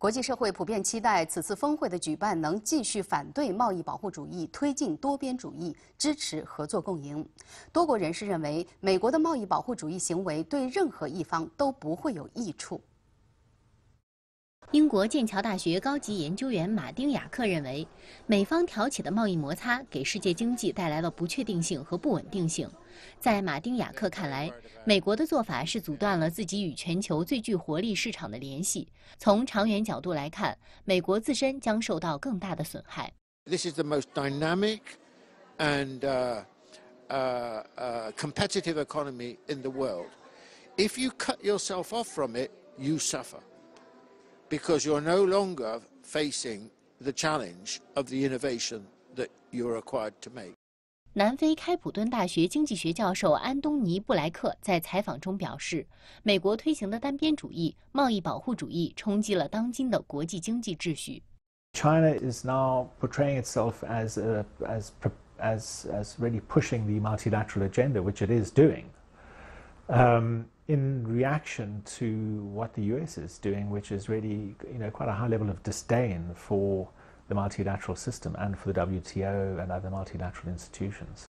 国际社会普遍期待此次峰会的举办能继续反对贸易保护主义，推进多边主义，支持合作共赢。多国人士认为，美国的贸易保护主义行为对任何一方都不会有益处。英国剑桥大学高级研究员马丁·雅克认为，美方挑起的贸易摩擦给世界经济带来了不确定性和不稳定性。在马丁·雅克看来，美国的做法是阻断了自己与全球最具活力市场的联系。从长远角度来看，美国自身将受到更大的损害。This is the most dynamic and competitive economy in the world. If you cut yourself off from it, you suffer. because you're no longer facing the challenge of the innovation that you're required to make. 南非开普敦大学经济学教授安东尼·布莱克在采访中表示，美国推行的单边主义、贸易保护主义冲击了当今的国际经济秩序。China is now portraying itself as a, as as as really pushing the multilateral agenda, which it is doing. Um, in reaction to what the US is doing, which is really you know quite a high level of disdain for the multilateral system and for the WTO and other multilateral institutions.